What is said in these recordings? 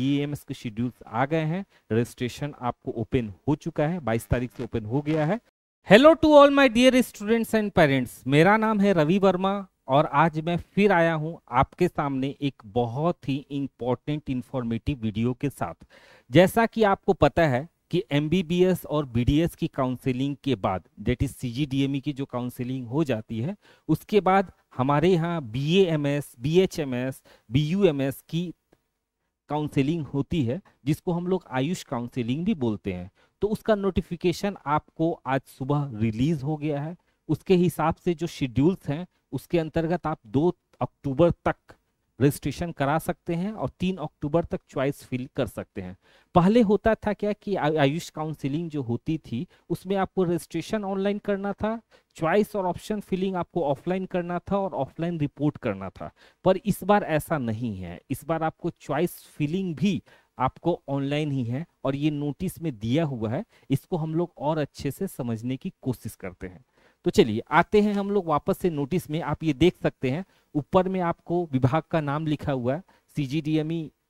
EMS e के schedules आ गए हैं रजिस्ट्रेशन आपको ओपन हो चुका है 22 तारीख से ओपन हो गया है hello to all my dear students and parents मेरा नाम है रवि वर्मा और आज मैं फिर आया हूं आपके सामने एक बहुत ही इम्पोर्टेंट इन्फॉर्मेटिव वीडियो के साथ जैसा कि आपको पता है कि एम और बी की काउंसिलिंग के बाद डेट इज सी की जो काउंसिलिंग हो जाती है उसके बाद हमारे यहाँ B A M M S की काउंसलिंग होती है जिसको हम लोग आयुष काउंसलिंग भी बोलते हैं तो उसका नोटिफिकेशन आपको आज सुबह रिलीज हो गया है उसके हिसाब से जो शेड्यूल्स हैं उसके अंतर्गत आप दो अक्टूबर तक रजिस्ट्रेशन करा सकते हैं और तीन अक्टूबर तक च्वाइस फिल कर सकते हैं पहले होता था क्या कि आयुष काउंसिलिंग जो होती थी उसमें आपको रजिस्ट्रेशन ऑनलाइन करना था च्वाइस और ऑप्शन फिलिंग आपको ऑफलाइन करना था और ऑफलाइन रिपोर्ट करना था पर इस बार ऐसा नहीं है इस बार आपको च्वाइस फिलिंग भी आपको ऑनलाइन ही है और ये नोटिस में दिया हुआ है इसको हम लोग और अच्छे से समझने की कोशिश करते हैं तो चलिए आते हैं हम लोग वापस से नोटिस में आप ये देख सकते हैं ऊपर में आपको विभाग का नाम लिखा हुआ है ई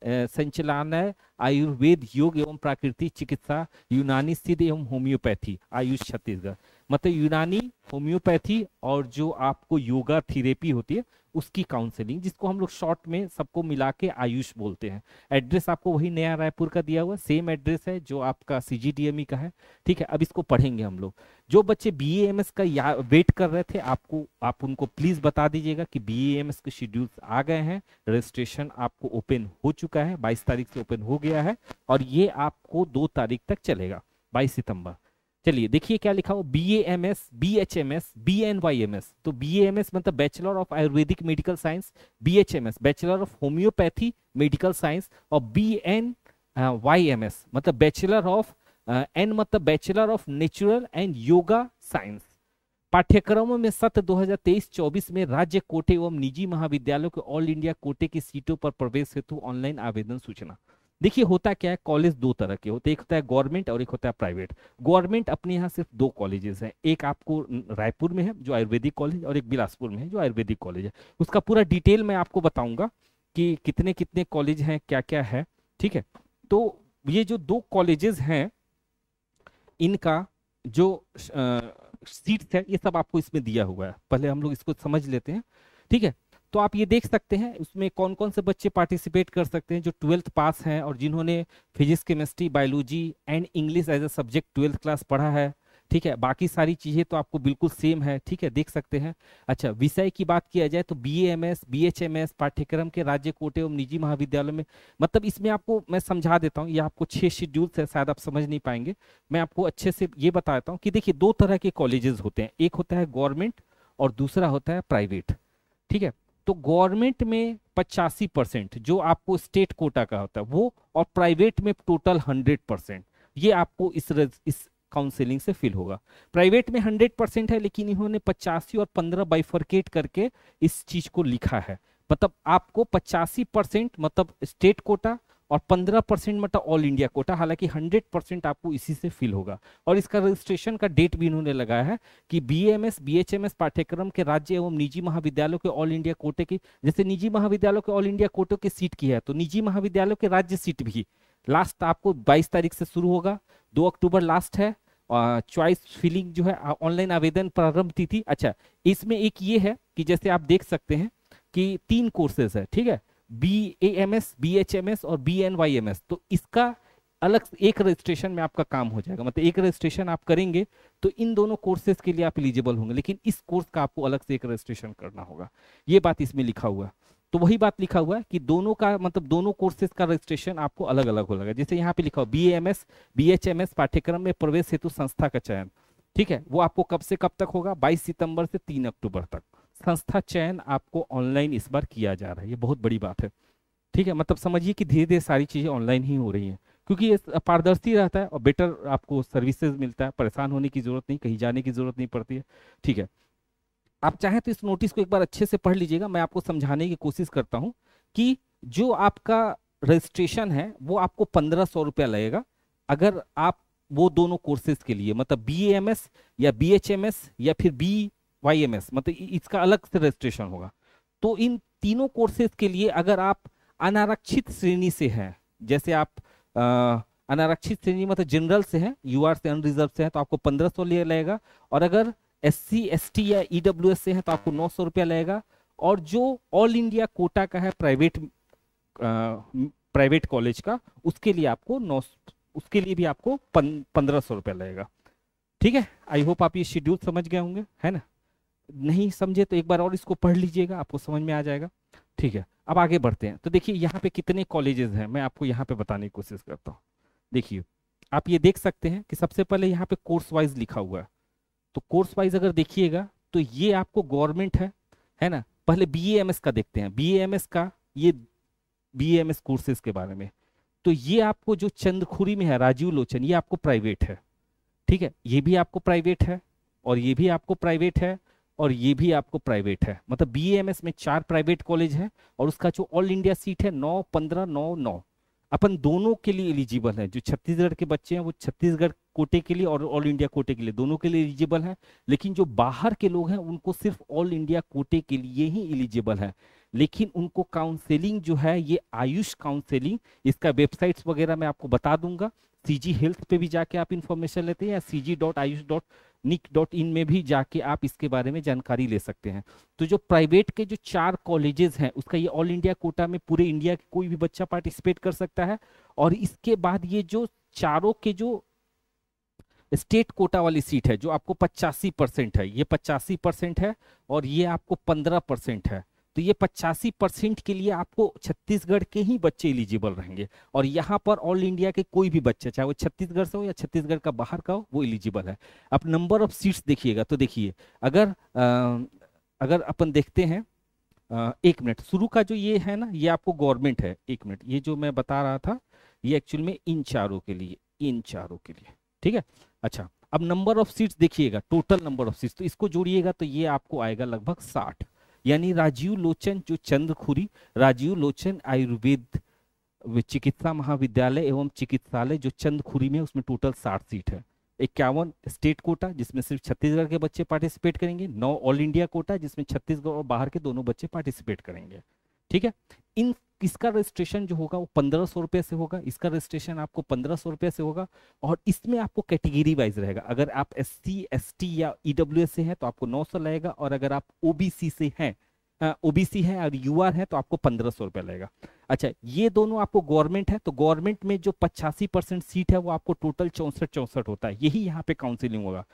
e, संचालनालय आयुर्वेद योग एवं प्राकृतिक चिकित्सा यूनानी सिद्ध एवं होम्योपैथी आयुष छत्तीसगढ़ मतलब यूनानी होम्योपैथी और जो आपको योगा थेरेपी होती है उसकी काउंसलिंग जिसको हम लोग शॉर्ट में सबको मिला के आयुष बोलते हैं एड्रेस आपको वही नया रायपुर का दिया हुआ सेम एड्रेस है जो आपका सी e का है ठीक है अब इसको पढ़ेंगे हम लोग जो बच्चे बी का या वेट कर रहे थे आपको आप उनको प्लीज़ बता दीजिएगा कि बी के शेड्यूल्स आ गए हैं रजिस्ट्रेशन आपको ओपन हो चुका है बाईस तारीख से ओपन हो गया है और ये आपको दो तारीख तक चलेगा बाईस सितंबर चलिए देखिए क्या लिखा हो B A M S B H M S B N Y M S तो बी एम एस मतलब bachelor of Ayurvedic medical science B H M S bachelor of homeopathy medical science और B N Y M S मतलब bachelor of N मतलब bachelor of natural and yoga science पाठ्यक्रमों में सत्र 2023-24 में राज्य कोटे एवं निजी महाविद्यालयों के ऑल इंडिया कोटे की सीटों पर प्रवेश हेतु ऑनलाइन आवेदन सूचना देखिए होता क्या है कॉलेज दो तरह के होते एक होता है गवर्नमेंट और एक होता है प्राइवेट गवर्नमेंट अपने यहाँ सिर्फ दो कॉलेजेस हैं एक आपको रायपुर में है जो आयुर्वेदिक कॉलेज और एक बिलासपुर में है जो आयुर्वेदिक कॉलेज है उसका पूरा डिटेल मैं आपको बताऊंगा कि कितने कितने कॉलेज हैं क्या क्या है ठीक है तो ये जो दो कॉलेजेस हैं इनका जो सीट्स है ये सब आपको इसमें दिया हुआ है पहले हम लोग इसको समझ लेते हैं ठीक है तो आप ये देख सकते हैं उसमें कौन कौन से बच्चे पार्टिसिपेट कर सकते हैं जो ट्वेल्थ पास हैं और जिन्होंने physics chemistry biology and English as a subject twelfth class पढ़ा है ठीक है बाकी सारी चीज़ें तो आपको बिल्कुल सेम है ठीक है देख सकते हैं अच्छा विषय की बात किया जाए तो B M S B H M S पाठ्यक्रम के राज्य कोटे एवं निजी महाविद्यालय में मतलब इसमें आपको मैं समझा देता हूँ ये आपको छः शेड्यूल्स है शायद आप समझ नहीं पाएंगे मैं आपको अच्छे से ये बता देता हूँ कि देखिए दो तरह के कॉलेजेस होते हैं एक होता है गवर्नमेंट और दूसरा होता है प्राइवेट ठीक है तो गवर्नमेंट में पचासी परसेंट जो आपको स्टेट कोटा का होता है वो और प्राइवेट में टोटल हंड्रेड परसेंट ये आपको इस रज, इस काउंसिलिंग से फिल होगा प्राइवेट में हंड्रेड परसेंट है लेकिन इन्होंने पचासी और पंद्रह बाइफर्केट करके इस चीज को लिखा है मतलब आपको पचासी परसेंट मतलब स्टेट कोटा और 15 परसेंट मतलब ऑल इंडिया कोटा हालांकि 100 परसेंट आपको इसी से फिल होगा और इसका रजिस्ट्रेशन का डेट भी इन्होंने लगाया है कि बीएमएस बीएचएमएस पाठ्यक्रम के राज्य एवं निजी महाविद्यालयों के ऑल इंडिया कोटे की जैसे निजी महाविद्यालयों के ऑल इंडिया कोटे की सीट की है तो निजी महाविद्यालयों के राज्य सीट भी लास्ट आपको बाईस तारीख से शुरू होगा दो अक्टूबर लास्ट है चॉइस फिलिंग जो है ऑनलाइन आवेदन प्रारंभ थी अच्छा इसमें एक ये है कि जैसे आप देख सकते हैं कि तीन कोर्सेज है ठीक है B A M S B H M S और B N Y M S तो इसका अलग एक रजिस्ट्रेशन में आपका काम हो जाएगा मतलब एक रजिस्ट्रेशन आप करेंगे तो इन दोनों कोर्सेज के लिए आप एलिजिबल होंगे लेकिन इस कोर्स का आपको अलग से एक रजिस्ट्रेशन करना होगा ये बात इसमें लिखा हुआ है तो वही बात लिखा हुआ है कि दोनों का मतलब दोनों कोर्सेज का रजिस्ट्रेशन आपको अलग अलग हो लगा जैसे यहाँ पे लिखा हो B M S B H M S पाठ्यक्रम में प्रवेश हेतु संस्था का चयन ठीक है वो आपको कब से कब तक होगा 22 सितंबर से 3 अक्टूबर तक संस्था चयन आपको ऑनलाइन इस बार किया जा रहा है ये बहुत बड़ी बात है ठीक है मतलब समझिए कि धीरे धीरे सारी चीज़ें ऑनलाइन ही हो रही हैं क्योंकि ये पारदर्शी रहता है और बेटर आपको सर्विसेज मिलता है परेशान होने की ज़रूरत नहीं कहीं जाने की ज़रूरत नहीं पड़ती है ठीक है आप चाहें तो इस नोटिस को एक बार अच्छे से पढ़ लीजिएगा मैं आपको समझाने की कोशिश करता हूँ कि जो आपका रजिस्ट्रेशन है वो आपको पंद्रह सौ रुपया लगेगा अगर आप वो दोनों कोर्सेज के लिए मतलब बी एम एस या बी एच एम एस या फिर बी वाई मतलब इसका अलग से रजिस्ट्रेशन होगा तो इन तीनों कोर्सेज के लिए अगर आप अनारक्षित श्रेणी से हैं जैसे आप आ, अनारक्षित श्रेणी मतलब जनरल से हैं यूआर से अनरिजर्व से हैं तो आपको पंद्रह सौ लिया लगेगा और अगर एस सी या ई e से है तो आपको नौ सौ रुपया लगेगा और जो ऑल इंडिया कोटा का है प्राइवेट प्राइवेट कॉलेज का उसके लिए आपको नौ उसके लिए भी आपको पंद्रह सौ रुपया लगेगा ठीक है आई होप आप ये शेड्यूल समझ गए होंगे है ना नहीं समझे तो एक बार और इसको पढ़ लीजिएगा आपको समझ में आ जाएगा ठीक है अब आगे बढ़ते हैं तो देखिए यहाँ पे कितने कॉलेजेस हैं मैं आपको यहाँ पे बताने की कोशिश करता हूँ देखिए आप ये देख सकते हैं कि सबसे पहले यहाँ पे कोर्स वाइज लिखा हुआ है तो कोर्स वाइज अगर देखिएगा तो ये आपको गवर्नमेंट है है ना पहले बी एम एस का देखते हैं बी एम एस का ये बी एम एस कोर्सेज के बारे में तो ये आपको जो चंद्रखुरी में है राजीव लोचन ये आपको प्राइवेट है ठीक है ये भी आपको प्राइवेट है और ये भी आपको प्राइवेट है और ये भी आपको प्राइवेट है मतलब बी में चार प्राइवेट कॉलेज है और उसका जो ऑल इंडिया सीट है नौ पंद्रह नौ नौ अपन दोनों के लिए एलिजिबल है जो छत्तीसगढ़ के बच्चे हैं वो छत्तीसगढ़ कोटे के लिए और ऑल इंडिया कोटे के लिए दोनों के लिए एलिजिबल है लेकिन जो बाहर के लोग हैं उनको सिर्फ ऑल इंडिया कोटे के लिए ही एलिजिबल है लेकिन उनको काउंसलिंग जो है ये आयुष काउंसलिंग इसका वेबसाइट्स वगैरह मैं आपको बता दूंगा सी हेल्थ पे भी जाके आप इन्फॉर्मेशन लेते हैं या C G dot AYUSH dot NIC dot in में भी जाके आप इसके बारे में जानकारी ले सकते हैं तो जो प्राइवेट के जो चार कॉलेजेस हैं उसका ये ऑल इंडिया कोटा में पूरे इंडिया के कोई भी बच्चा पार्टिसिपेट कर सकता है और इसके बाद ये जो चारों के जो स्टेट कोटा वाली सीट है जो आपको पचासी परसेंट है ये पचासी परसेंट है और ये आपको पंद्रह परसेंट है तो ये पचासी परसेंट के लिए आपको छत्तीसगढ़ के ही बच्चे एलिजिबल रहेंगे और यहाँ पर ऑल इंडिया के कोई भी बच्चा चाहे वो छत्तीसगढ़ से हो या छत्तीसगढ़ का बाहर का हो वो एलिजिबल है अब नंबर ऑफ सीट्स देखिएगा तो देखिए अगर आ, अगर अपन देखते हैं आ, एक मिनट शुरू का जो ये है ना ये आपको गवर्नमेंट है एक मिनट ये जो मैं बता रहा था ये एक्चुअल में इन चारों के लिए इन चारों के लिए ठीक है अच्छा अब नंबर ऑफ सीट्स देखिएगा टोटल नंबर ऑफ सीट्स तो इसको जोड़िएगा तो ये आपको आएगा लगभग साठ यानी राजीव लोचन जो चंद्रखुरी राजीव लोचन आयुर्वेद चिकित्सा महाविद्यालय एवं चिकित्सालय जो चंदखुरी में उसमें टोटल साठ सीट है इक्यावन स्टेट कोटा जिसमें सिर्फ छत्तीसगढ़ के बच्चे पार्टिसिपेट करेंगे नौ ऑल इंडिया कोटा जिसमें छत्तीसगढ़ और बाहर के दोनों बच्चे पार्टिसिपेट करेंगे ठीक है इन किसका रजिस्ट्रेशन जो होगा वो पंद्रह सौ रुपये से होगा इसका रजिस्ट्रेशन आपको पंद्रह सौ रुपये से होगा और इसमें आपको कैटेगरी वाइज रहेगा अगर आप एस सी एस टी या ई e एस से हैं तो आपको नौ सौ लगेगा और अगर आप ओ बी सी से हैं ओबीसी है और यू है तो आपको पंद्रह सौ रुपया लगेगा अच्छा ये दोनों आपको गवर्नमेंट है तो गवर्नमेंट में जो पचासी परसेंट सीट है वो आपको टोटल चौंसठ चौंसठ होता है यही यहाँ पे काउंसिलिंग होगा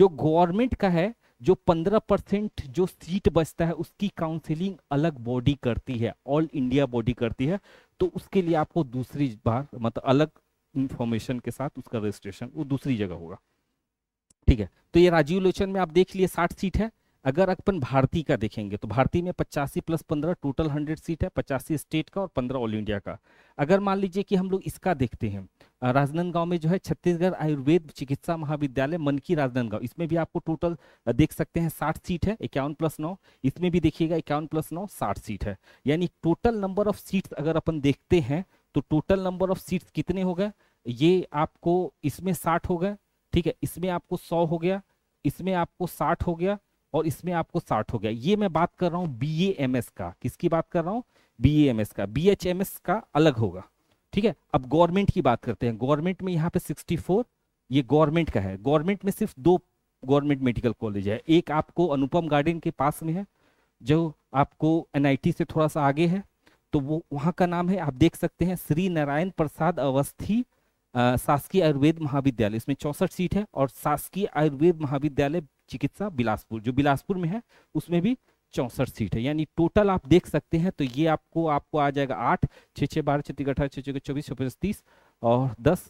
जो गवर्नमेंट का है जो पंद्रह परसेंट जो सीट बचता है उसकी काउंसिलिंग अलग बॉडी करती है ऑल इंडिया बॉडी करती है तो उसके लिए आपको दूसरी बार मतलब अलग इंफॉर्मेशन के साथ उसका रजिस्ट्रेशन वो दूसरी जगह होगा ठीक है तो ये राजीव लोचन में आप देख लिए साठ सीट है अगर अपन भारती का देखेंगे तो भारती में पचासी प्लस पंद्रह टोटल हंड्रेड सीट है पचासी स्टेट का और पंद्रह ऑल इंडिया का अगर मान लीजिए कि हम लोग इसका देखते हैं राजनांदगांव में जो है छत्तीसगढ़ आयुर्वेद चिकित्सा महाविद्यालय मन की राजनांदगांव इसमें भी आपको टोटल देख सकते हैं साठ सीट है इक्यावन प्लस नौ इसमें भी देखिएगा इक्यावन प्लस नौ साठ सीट है यानी टोटल नंबर ऑफ सीट्स अगर अपन देखते हैं तो टोटल नंबर ऑफ सीट कितने हो गए ये आपको इसमें साठ हो गए ठीक है इसमें आपको सौ हो गया इसमें आपको साठ हो गया और इसमें आपको साठ हो गया ये मैं बात कर रहा हूँ बी का किसकी बात कर रहा हूँ बी का बी का अलग होगा ठीक है अब गवर्नमेंट की बात करते हैं गवर्नमेंट में यहाँ पे सिक्सटी ये गवर्नमेंट का है गवर्नमेंट में सिर्फ दो गवर्नमेंट मेडिकल कॉलेज है एक आपको अनुपम गार्डन के पास में है जो आपको एन से थोड़ा सा आगे है तो वो वहाँ का नाम है आप देख सकते हैं श्री नारायण प्रसाद अवस्थी शासकीय आयुर्वेद महाविद्यालय इसमें चौसठ सीट है और शासकीय आयुर्वेद महाविद्यालय चिकित्सा बिलासपुर जो बिलासपुर में है उसमें भी चौंसठ सीट है यानी टोटल आप देख सकते हैं तो ये आपको आपको आ जाएगा आठ छः छः बारह छत्तीस अठारह छः छः चौबीस छब्बीस तीस और दस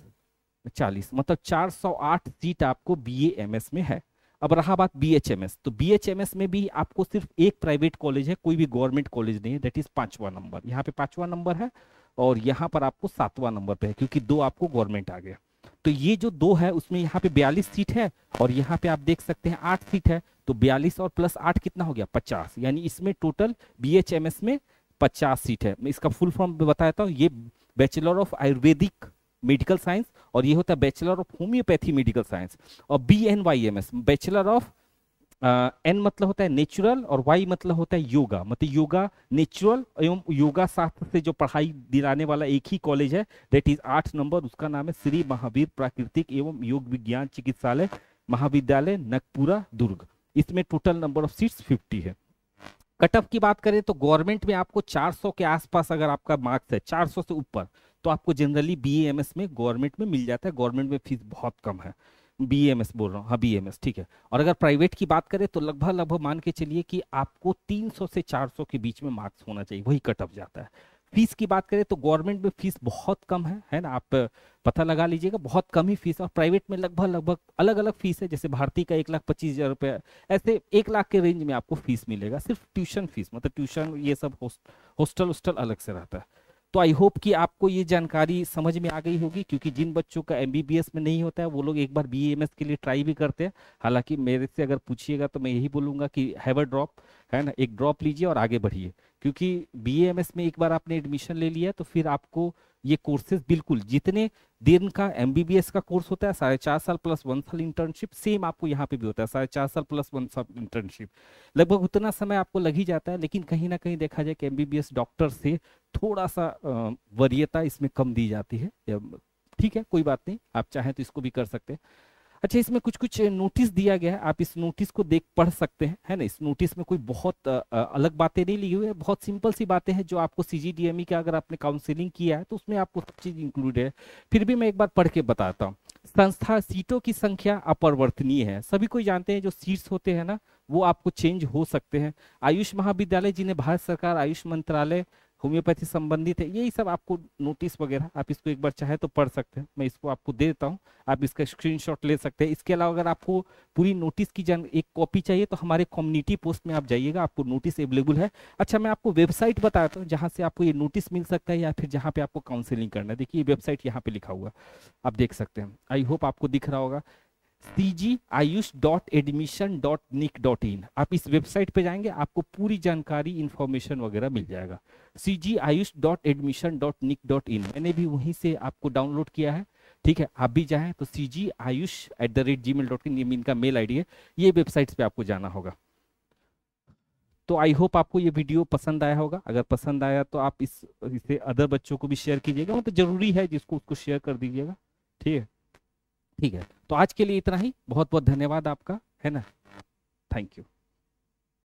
चालीस मतलब चार सौ आठ सीट आपको बी एम एस में है अब रहा बात बी एच एम एस तो बी एच एम एस में भी आपको सिर्फ एक प्राइवेट कॉलेज है कोई भी गवर्नमेंट कॉलेज नहीं है दैट इज पांचवा नंबर यहाँ पे पांचवा नंबर है और यहाँ पर आपको सातवां नंबर पे है क्योंकि दो आपको गवर्नमेंट आ गया तो ये जो दो है उसमें यहाँ पे बयालीस सीट है और यहाँ पे आप देख सकते हैं आठ सीट है तो बयालीस और प्लस आठ कितना हो गया पचास यानी इसमें टोटल बी में पचास सीट है मैं इसका फुल फॉर्म बता देता हूँ ये bachelor of Ayurvedic medical science और ये होता है bachelor of homeopathy medical science और B N Y M S bachelor of N uh, मतलब होता है नेचुरल और वाई मतलब होता है योगा मतलब योगा नेचुरल एवं योगा शास्त्र से जो पढ़ाई दिलाने वाला एक ही कॉलेज है डेट इज आठ नंबर उसका नाम है श्री महावीर प्राकृतिक एवं योग विज्ञान चिकित्सालय महाविद्यालय नकपुरा दुर्ग इसमें total number of seats fifty है कट ऑफ की बात करें तो गवर्नमेंट में आपको चार के आसपास अगर आपका मार्क्स है चार से ऊपर तो आपको जनरली बी एम एस में गवर्नमेंट में मिल जाता है गवर्नमेंट में फीस बहुत कम है बी एम एस बोल रहा हूँ हाँ बी एम एस ठीक है और अगर प्राइवेट की बात करें तो लगभग लगभग मान के चलिए कि आपको 300 से 400 के बीच में मार्क्स होना चाहिए वही कट ऑफ जाता है फीस की बात करें तो गवर्नमेंट में फीस बहुत कम है है ना आप पता लगा लीजिएगा बहुत कम ही फीस और प्राइवेट में लगभग लगभग अलग अलग फीस है जैसे भारती का एक लाख पच्चीस हज़ार रुपये ऐसे एक लाख के रेंज में आपको फीस मिलेगा सिर्फ ट्यूशन फीस मतलब ट्यूशन ये सब होस्ट, हॉस्टल होस्टल अलग से रहता है तो आई होप कि आपको ये जानकारी समझ में आ गई होगी क्योंकि जिन बच्चों का एम में नहीं होता है वो लोग एक बार बी के लिए ट्राई भी करते हैं हालांकि मेरे से अगर पूछिएगा तो मैं यही बोलूँगा कि हैव अ ड्रॉप है ना एक ड्रॉप लीजिए और आगे बढ़िए क्योंकि बी में एक बार आपने एडमिशन ले लिया तो फिर आपको ये कोर्सेज बिल्कुल जितने दिन का एमबीबीएस का कोर्स होता है साढ़े चार साल प्लस वन साल इंटर्नशिप सेम आपको यहाँ पे भी होता है साढ़े चार साल प्लस वन साल इंटर्नशिप लगभग उतना समय आपको लग ही जाता है लेकिन कहीं ना कहीं देखा जाए कि एमबीबीएस डॉक्टर से थोड़ा सा वरीयता इसमें कम दी जाती है ठीक है कोई बात नहीं आप चाहें तो इसको भी कर सकते हैं अच्छा इसमें कुछ कुछ नोटिस दिया गया है आप इस नोटिस को देख पढ़ सकते हैं है ना इस नोटिस में कोई बहुत अलग बातें नहीं ली हुई है बहुत सिंपल सी बातें हैं जो आपको सी जी डी एम ई का अगर आपने काउंसिलिंग किया है तो उसमें आपको सब चीज़ इंक्लूड है फिर भी मैं एक बार पढ़ के बताता हूँ संस्था सीटों की संख्या अपरिवर्तनीय है सभी को जानते हैं जो सीट्स होते हैं ना वो आपको चेंज हो सकते हैं आयुष महाविद्यालय जिन्हें भारत सरकार आयुष मंत्रालय होम्योपैथी संबंधित है यही सब आपको नोटिस वगैरह आप इसको एक बार चाहे तो पढ़ सकते हैं मैं इसको आपको दे देता हूँ आप इसका स्क्रीनशॉट ले सकते हैं इसके अलावा अगर आपको पूरी नोटिस की जान एक कॉपी चाहिए तो हमारे कम्युनिटी पोस्ट में आप जाइएगा आपको नोटिस अवेलेबल है अच्छा मैं आपको वेबसाइट बताता हूँ जहाँ से आपको ये नोटिस मिल सकता है या फिर जहाँ पे आपको काउंसिलिंग करना है देखिए वेबसाइट यहाँ पे लिखा हुआ आप देख सकते हैं आई होप आपको दिख रहा होगा C AYUSH dot admission dot NIC dot in आप इस वेबसाइट पे जाएंगे आपको पूरी जानकारी इन्फॉर्मेशन वगैरह मिल जाएगा C G AYUSH dot admission dot NIC dot in मैंने भी वहीं से आपको डाउनलोड किया है ठीक है आप भी जाएं तो C G AYUSH at the rate Gmail dot in इनका मेल आई है ये वेबसाइट्स पे आपको जाना होगा तो आई होप आपको ये वीडियो पसंद आया होगा अगर पसंद आया तो आप इस इसे अदर बच्चों को भी शेयर कीजिएगा मतलब तो जरूरी है जिसको उसको शेयर कर दीजिएगा ठीक है ठीक है तो आज के लिए इतना ही बहुत बहुत धन्यवाद आपका है ना थैंक यू